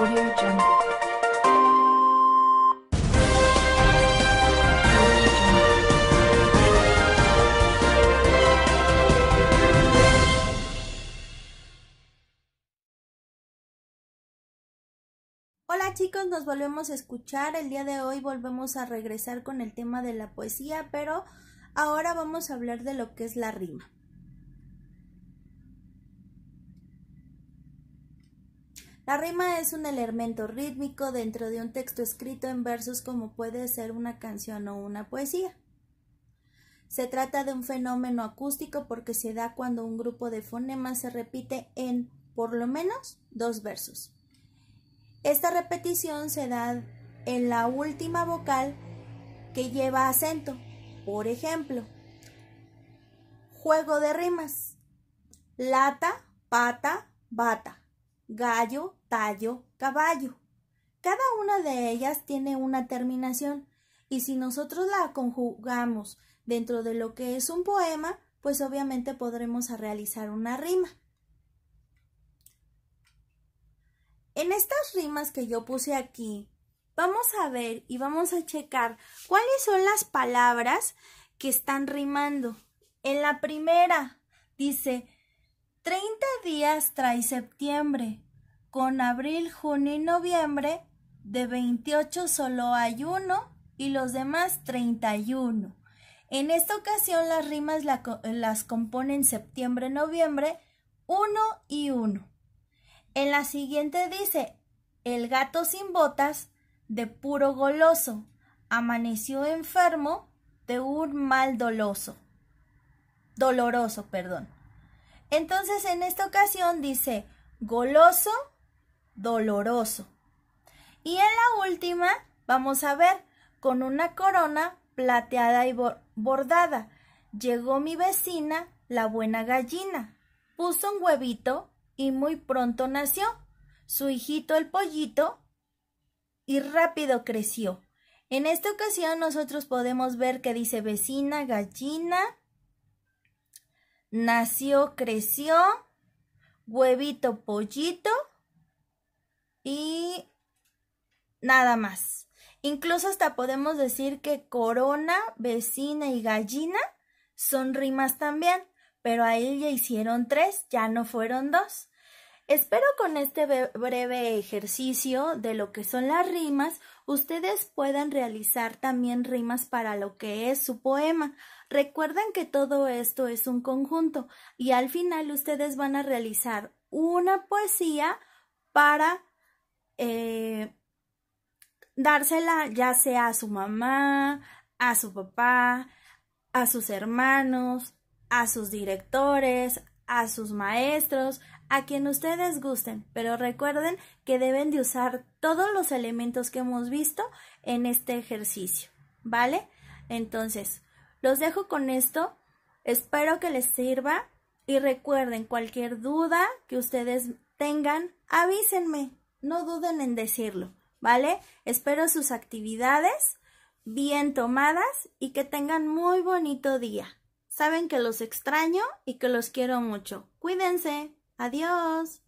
Hola chicos, nos volvemos a escuchar. El día de hoy volvemos a regresar con el tema de la poesía, pero ahora vamos a hablar de lo que es la rima. La rima es un elemento rítmico dentro de un texto escrito en versos como puede ser una canción o una poesía. Se trata de un fenómeno acústico porque se da cuando un grupo de fonemas se repite en por lo menos dos versos. Esta repetición se da en la última vocal que lleva acento. Por ejemplo, juego de rimas. Lata, pata, bata. Gallo, tallo, caballo. Cada una de ellas tiene una terminación y si nosotros la conjugamos dentro de lo que es un poema, pues obviamente podremos realizar una rima. En estas rimas que yo puse aquí, vamos a ver y vamos a checar cuáles son las palabras que están rimando. En la primera dice, 30 días trae septiembre, con abril, junio y noviembre, de 28 solo hay uno y los demás 31. En esta ocasión las rimas las componen septiembre, noviembre, 1 y 1. En la siguiente dice, el gato sin botas, de puro goloso, amaneció enfermo de un mal doloso. Doloroso, perdón. Entonces en esta ocasión dice, goloso, doloroso. Y en la última vamos a ver con una corona plateada y bordada. Llegó mi vecina, la buena gallina. Puso un huevito y muy pronto nació. Su hijito el pollito y rápido creció. En esta ocasión nosotros podemos ver que dice vecina, gallina, nació, creció, huevito, pollito y nada más. Incluso hasta podemos decir que corona, vecina y gallina son rimas también, pero ahí ya hicieron tres, ya no fueron dos. Espero con este breve ejercicio de lo que son las rimas, ustedes puedan realizar también rimas para lo que es su poema. Recuerden que todo esto es un conjunto y al final ustedes van a realizar una poesía para eh, dársela ya sea a su mamá, a su papá, a sus hermanos, a sus directores, a sus maestros, a quien ustedes gusten, pero recuerden que deben de usar todos los elementos que hemos visto en este ejercicio, ¿vale? Entonces, los dejo con esto, espero que les sirva y recuerden cualquier duda que ustedes tengan, avísenme no duden en decirlo, ¿vale? Espero sus actividades bien tomadas y que tengan muy bonito día. Saben que los extraño y que los quiero mucho. Cuídense. Adiós.